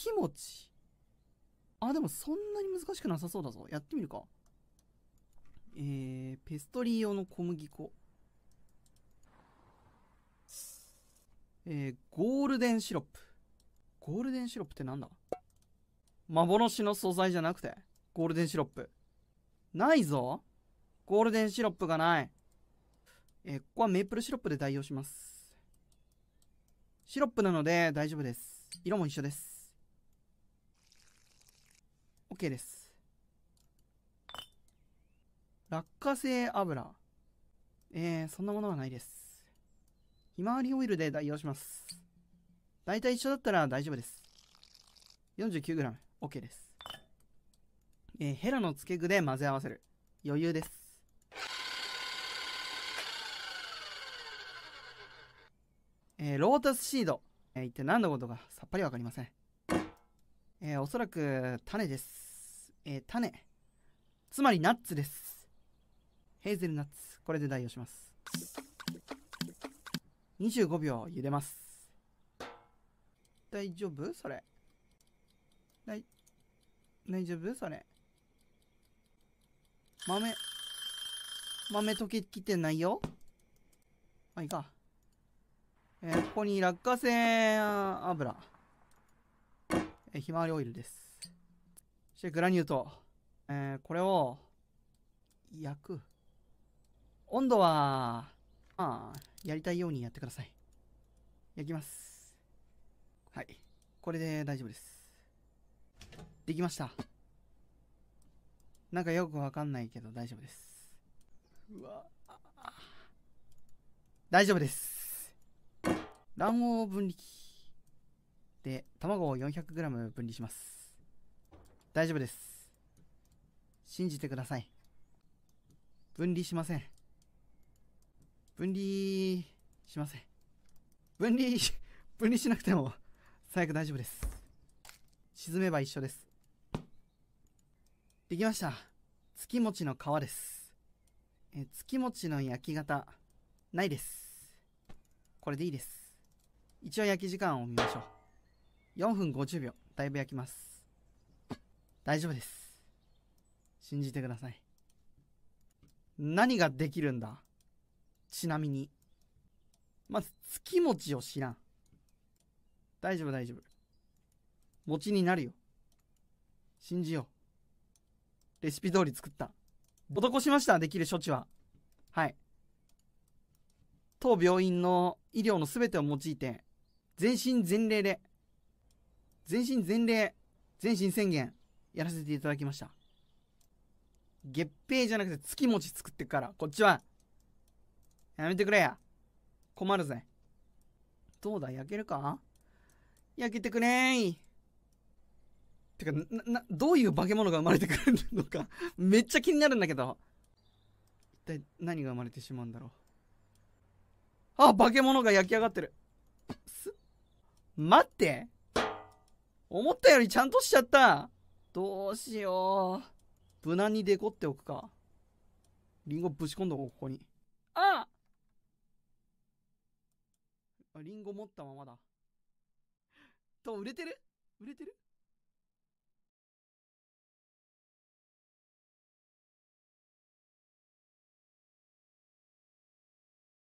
気持ち。あ、でもそんなに難しくなさそうだぞ。やってみるか。えー、ペストリー用の小麦粉。えー、ゴールデンシロップ。ゴールデンシロップってなんだ幻の素材じゃなくて、ゴールデンシロップ。ないぞゴールデンシロップがない。えー、ここはメープルシロップで代用します。シロップなので大丈夫です。色も一緒です。OK です。落花生油。えー、そんなものはないです。ひまわりオイルで代用します。大体一緒だったら大丈夫です。49g。OK です。えー、ヘラの付け具で混ぜ合わせる。余裕です。えー、ロータスシード。えー、一体何のことかさっぱりわかりません。えー、おそらく種です。えー、種。つまりナッツです。ヘーゼルナッツ。これで代用します。25秒茹でます。大丈夫それ。大、大丈夫それ。豆、豆溶けきてないよ。あ、いいか。えー、ここに落花生油。えひまわりオイルです。そしてグラニュー糖。えー、これを、焼く。温度は、まあ、やりたいようにやってください。焼きます。はい。これで大丈夫です。できました。なんかよくわかんないけど大丈夫です。うわ大丈夫です。卵黄分離器。で、卵を 400g 分離します。大丈夫です。信じてください。分離しません。分離しません。分離 分離しなくても最悪大丈夫です。沈めば一緒です。できました。月餅の皮です。え月餅の焼き方、ないです。これでいいです。一応焼き時間を見ましょう。4分50秒。だいぶ焼きます。大丈夫です。信じてください。何ができるんだちなみに。まず、月餅を知らん。大丈夫、大丈夫。餅になるよ。信じよう。レシピ通り作った。施しました、できる処置は。はい。当病院の医療の全てを用いて、全身全霊で全身全霊、全身宣言、やらせていただきました。月平じゃなくて月餅作ってから、こっちは。やめてくれや。困るぜ。どうだ、焼けるか焼けてくれーい。てか、な、な、どういう化け物が生まれてくるのかめっちゃ気になるんだけど。一体何が生まれてしまうんだろう。あ、化け物が焼き上がってる。す、待って思ったよりちゃんとしちゃったどうしよう。無難にデコっておくか。リンゴぶち込んどこう、ここに。ああリンゴ持ったままだ。と、売れてる売れてる